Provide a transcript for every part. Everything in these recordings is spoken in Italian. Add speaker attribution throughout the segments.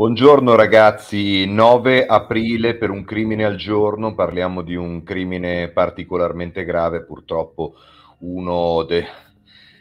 Speaker 1: Buongiorno ragazzi, 9 aprile per un crimine al giorno, parliamo di un crimine particolarmente grave, purtroppo uno de,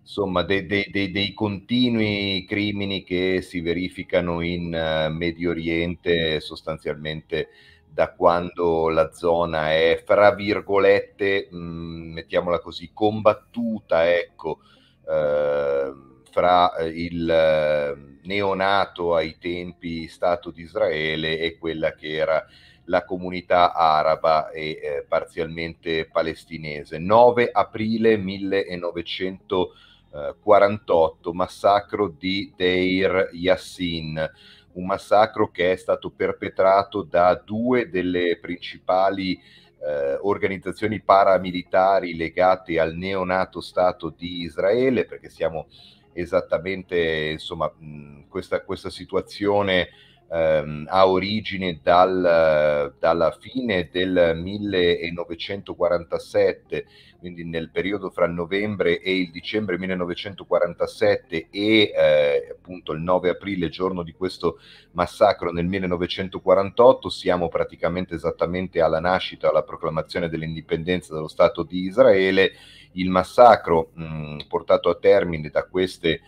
Speaker 1: insomma, de, de, dei continui crimini che si verificano in eh, Medio Oriente sostanzialmente da quando la zona è, fra virgolette, mh, mm, mettiamola così, combattuta, ecco. Uh, fra eh, il eh, neonato ai tempi Stato di Israele e quella che era la comunità araba e eh, parzialmente palestinese. 9 aprile 1948, eh, massacro di Deir Yassin, un massacro che è stato perpetrato da due delle principali eh, organizzazioni paramilitari legate al neonato Stato di Israele, perché siamo esattamente insomma, mh, questa, questa, situazione ehm, ha origine dal, dalla fine del 1947, quindi nel periodo fra novembre e il dicembre 1947 e eh, appunto il 9 aprile, giorno di questo massacro nel 1948, siamo praticamente esattamente alla nascita, alla proclamazione dell'indipendenza dello Stato di Israele. Il massacro mh, portato a termine da queste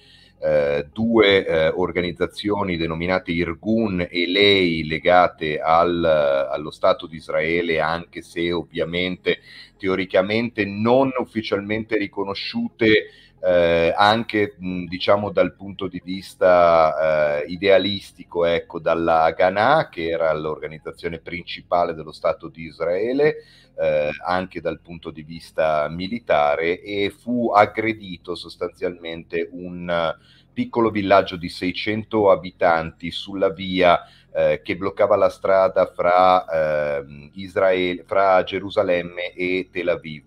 Speaker 1: eh, due eh, organizzazioni denominate Irgun e lei legate al, eh, allo Stato di Israele, anche se ovviamente teoricamente non ufficialmente riconosciute eh, anche mh, diciamo dal punto di vista eh, idealistico, ecco, dalla Haganah, che era l'organizzazione principale dello Stato di Israele, eh, anche dal punto di vista militare, e fu aggredito sostanzialmente un eh, piccolo villaggio di 600 abitanti sulla via eh, che bloccava la strada fra, eh, Israele, fra Gerusalemme e Tel Aviv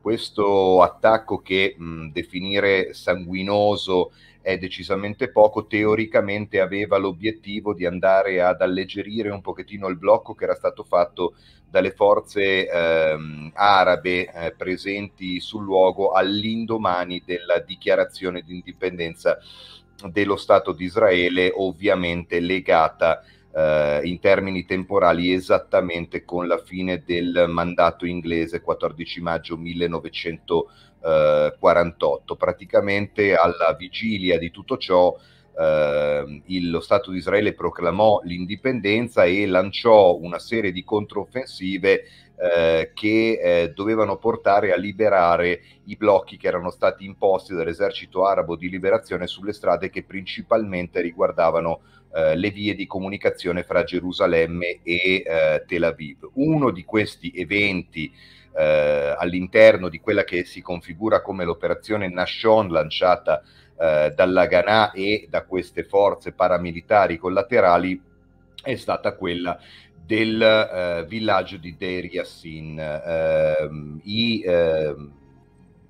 Speaker 1: questo attacco che mh, definire sanguinoso è decisamente poco, teoricamente aveva l'obiettivo di andare ad alleggerire un pochettino il blocco che era stato fatto dalle forze ehm, arabe eh, presenti sul luogo all'indomani della dichiarazione di indipendenza dello Stato di Israele, ovviamente legata a eh, in termini temporali esattamente con la fine del mandato inglese 14 maggio 1948. Eh, Praticamente alla vigilia di tutto ciò eh, il, lo Stato di Israele proclamò l'indipendenza e lanciò una serie di controffensive eh, che eh, dovevano portare a liberare i blocchi che erano stati imposti dall'esercito arabo di liberazione sulle strade che principalmente riguardavano eh, le vie di comunicazione fra Gerusalemme e eh, Tel Aviv. Uno di questi eventi eh, all'interno di quella che si configura come l'operazione Nashon lanciata eh, dalla Ghanà e da queste forze paramilitari collaterali è stata quella del eh, villaggio di Deir Yassin. Eh, i, eh,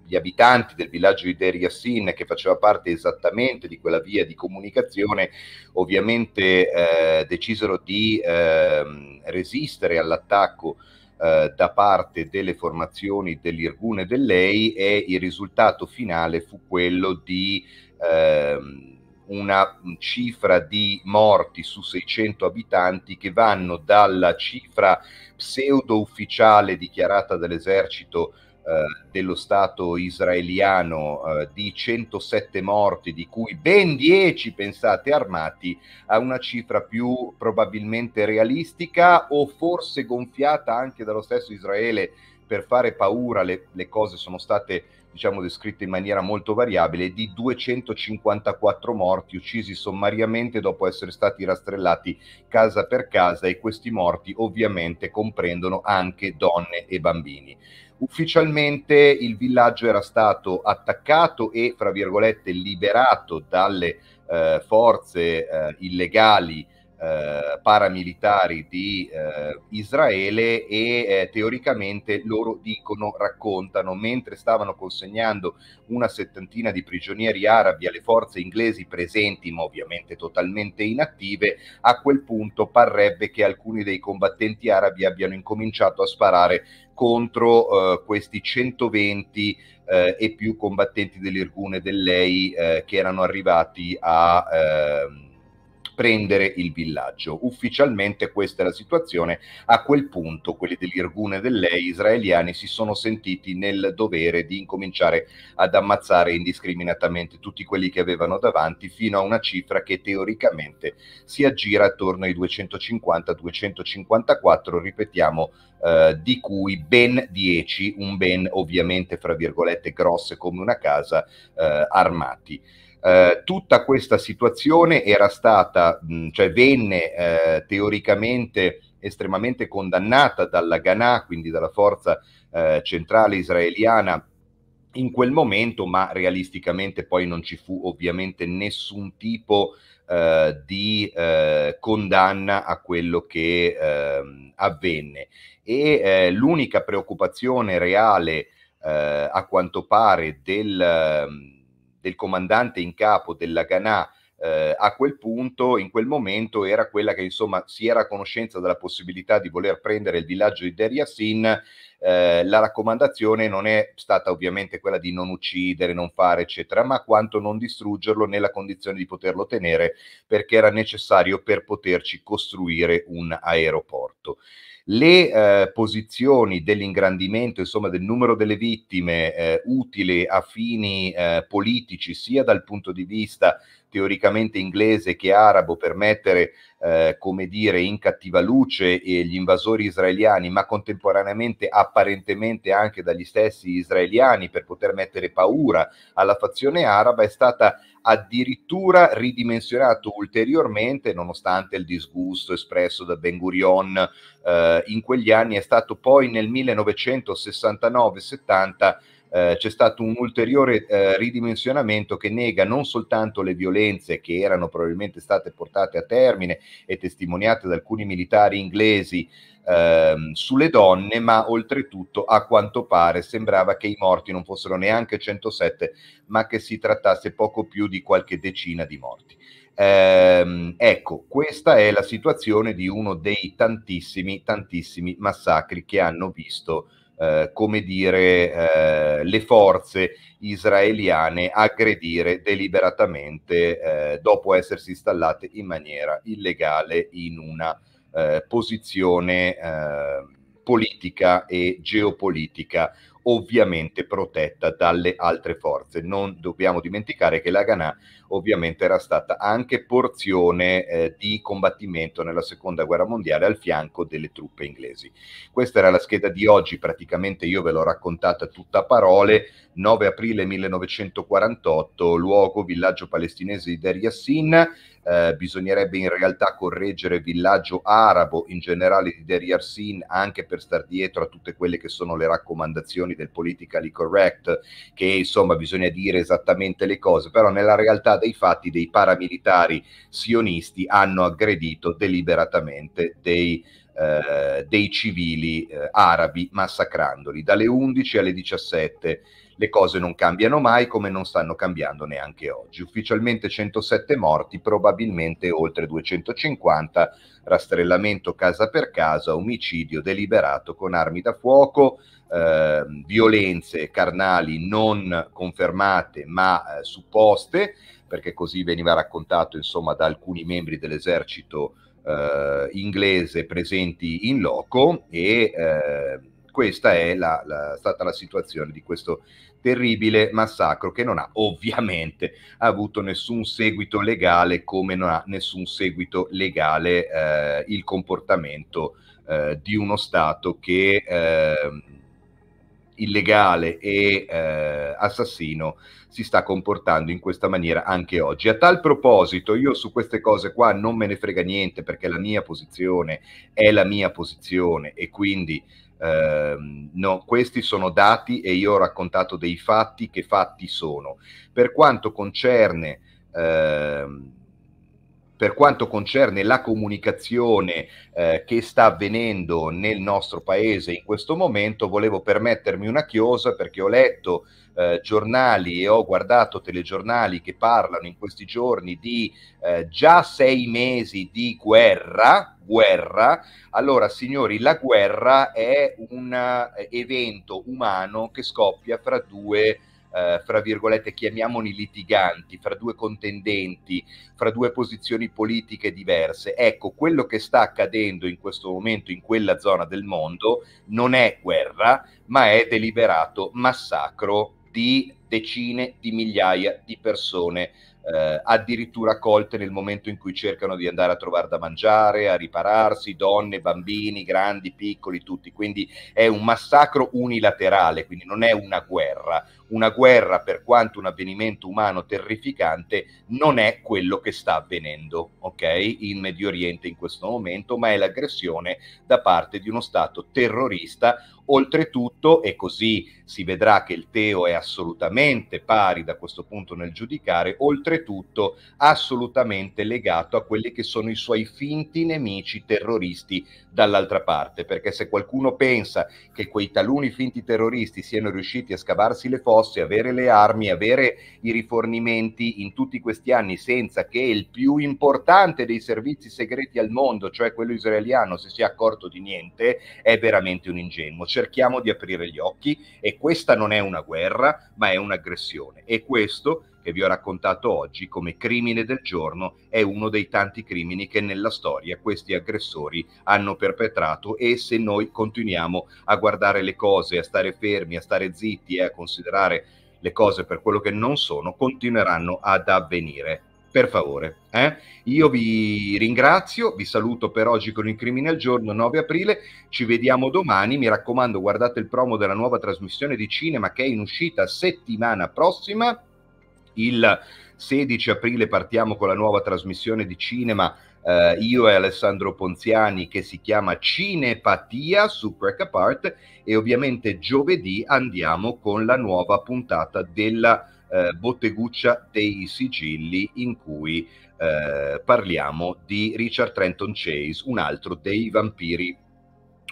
Speaker 1: gli abitanti del villaggio di Deir Yassin, che faceva parte esattamente di quella via di comunicazione, ovviamente eh, decisero di ehm, resistere all'attacco eh, da parte delle formazioni dell'Irgun e dell'EI e il risultato finale fu quello di ehm, una cifra di morti su 600 abitanti che vanno dalla cifra pseudo ufficiale dichiarata dall'esercito eh, dello Stato israeliano eh, di 107 morti, di cui ben 10 pensate armati, a una cifra più probabilmente realistica o forse gonfiata anche dallo stesso Israele per fare paura, le, le cose sono state diciamo descritte in maniera molto variabile, di 254 morti uccisi sommariamente dopo essere stati rastrellati casa per casa e questi morti ovviamente comprendono anche donne e bambini ufficialmente il villaggio era stato attaccato e, fra virgolette, liberato dalle eh, forze eh, illegali eh, paramilitari di eh, Israele e eh, teoricamente loro dicono, raccontano, mentre stavano consegnando una settantina di prigionieri arabi alle forze inglesi presenti, ma ovviamente totalmente inattive, a quel punto parrebbe che alcuni dei combattenti arabi abbiano incominciato a sparare contro eh, questi 120 eh, e più combattenti dell'Irgune e dell'EI eh, che erano arrivati a... Ehm, prendere il villaggio. Ufficialmente questa è la situazione. A quel punto quelli dell'Irgun e dell'Ei israeliani si sono sentiti nel dovere di incominciare ad ammazzare indiscriminatamente tutti quelli che avevano davanti fino a una cifra che teoricamente si aggira attorno ai 250-254, ripetiamo, eh, di cui ben 10, un ben ovviamente fra virgolette grosse come una casa, eh, armati. Eh, tutta questa situazione era stata, mh, cioè venne eh, teoricamente estremamente condannata dalla Ghanà, quindi dalla forza eh, centrale israeliana in quel momento, ma realisticamente poi non ci fu ovviamente nessun tipo eh, di eh, condanna a quello che eh, avvenne. E eh, l'unica preoccupazione reale, eh, a quanto pare, del ehm, del comandante in capo della Ghanà eh, a quel punto, in quel momento, era quella che insomma si era a conoscenza della possibilità di voler prendere il villaggio di Der Eh, la raccomandazione non è stata ovviamente quella di non uccidere, non fare, eccetera, ma quanto non distruggerlo nella condizione di poterlo tenere perché era necessario per poterci costruire un aeroporto le eh, posizioni dell'ingrandimento, insomma del numero delle vittime eh, utile a fini eh, politici, sia dal punto di vista teoricamente inglese che arabo per mettere, eh, come dire, in cattiva luce eh, gli invasori israeliani, ma contemporaneamente apparentemente anche dagli stessi israeliani per poter mettere paura alla fazione araba, è stata addirittura ridimensionato ulteriormente, nonostante il disgusto espresso da Ben Gurion eh, in quegli anni, è stato poi nel 1969-70 eh, c'è stato un ulteriore eh, ridimensionamento che nega non soltanto le violenze che erano probabilmente state portate a termine e testimoniate da alcuni militari inglesi eh, sulle donne, ma oltretutto a quanto pare sembrava che i morti non fossero neanche 107, ma che si trattasse poco più di qualche decina di morti. Eh, ecco, questa è la situazione di uno dei tantissimi, tantissimi massacri che hanno visto eh, come dire, eh, le forze israeliane aggredire deliberatamente eh, dopo essersi installate in maniera illegale in una eh, posizione eh, politica e geopolitica ovviamente protetta dalle altre forze. Non dobbiamo dimenticare che la Ghana ovviamente era stata anche porzione eh, di combattimento nella seconda guerra mondiale al fianco delle truppe inglesi. Questa era la scheda di oggi, praticamente io ve l'ho raccontata tutta a parole. 9 aprile 1948, luogo, villaggio palestinese di Der Yassin, eh, bisognerebbe in realtà correggere villaggio arabo in generale di Deri Arsin anche per star dietro a tutte quelle che sono le raccomandazioni del politically correct che insomma bisogna dire esattamente le cose però nella realtà dei fatti dei paramilitari sionisti hanno aggredito deliberatamente dei eh, dei civili eh, arabi massacrandoli dalle 11 alle 17 le cose non cambiano mai come non stanno cambiando neanche oggi. Ufficialmente 107 morti, probabilmente oltre 250, rastrellamento casa per casa, omicidio deliberato con armi da fuoco, eh, violenze carnali non confermate ma eh, supposte, perché così veniva raccontato insomma da alcuni membri dell'esercito eh, inglese presenti in loco e eh, questa è la, la, stata la situazione di questo terribile massacro che non ha ovviamente avuto nessun seguito legale come non ha nessun seguito legale eh, il comportamento eh, di uno Stato che eh, illegale e eh, assassino si sta comportando in questa maniera anche oggi. A tal proposito, io su queste cose qua non me ne frega niente perché la mia posizione è la mia posizione e quindi eh, no, questi sono dati e io ho raccontato dei fatti che fatti sono. Per quanto concerne... Eh, per quanto concerne la comunicazione eh, che sta avvenendo nel nostro paese in questo momento, volevo permettermi una chiosa perché ho letto eh, giornali e ho guardato telegiornali che parlano in questi giorni di eh, già sei mesi di guerra. Guerra, allora signori, la guerra è un eh, evento umano che scoppia fra due eh, fra virgolette, chiamiamoli litiganti, fra due contendenti, fra due posizioni politiche diverse. Ecco, quello che sta accadendo in questo momento in quella zona del mondo non è guerra, ma è deliberato massacro di decine di migliaia di persone eh, addirittura colte nel momento in cui cercano di andare a trovare da mangiare, a ripararsi, donne, bambini, grandi, piccoli, tutti. Quindi è un massacro unilaterale, quindi non è una guerra. Una guerra, per quanto un avvenimento umano terrificante, non è quello che sta avvenendo okay? in Medio Oriente in questo momento, ma è l'aggressione da parte di uno Stato terrorista Oltretutto, e così si vedrà che il Teo è assolutamente pari da questo punto nel giudicare, oltretutto oltretutto assolutamente legato a quelli che sono i suoi finti nemici terroristi dall'altra parte, perché se qualcuno pensa che quei taluni finti terroristi siano riusciti a scavarsi le fosse, avere le armi, avere i rifornimenti in tutti questi anni senza che il più importante dei servizi segreti al mondo, cioè quello israeliano, si sia accorto di niente, è veramente un ingenuo. Cerchiamo di aprire gli occhi e questa non è una guerra, ma è un'aggressione e questo che vi ho raccontato oggi come crimine del giorno è uno dei tanti crimini che nella storia questi aggressori hanno perpetrato e se noi continuiamo a guardare le cose, a stare fermi, a stare zitti e a considerare le cose per quello che non sono, continueranno ad avvenire per favore. Eh? Io vi ringrazio, vi saluto per oggi con il Crimine al Giorno, 9 aprile, ci vediamo domani, mi raccomando guardate il promo della nuova trasmissione di cinema che è in uscita settimana prossima il 16 aprile partiamo con la nuova trasmissione di cinema eh, io e Alessandro Ponziani che si chiama Cinepatia su Crack Apart e ovviamente giovedì andiamo con la nuova puntata della eh, botteguccia dei sigilli in cui eh, parliamo di Richard Trenton Chase, un altro dei vampiri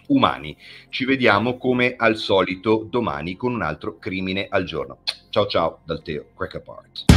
Speaker 1: umani. Ci vediamo come al solito domani con un altro crimine al giorno. Ciao ciao dal Teo Crack Apart.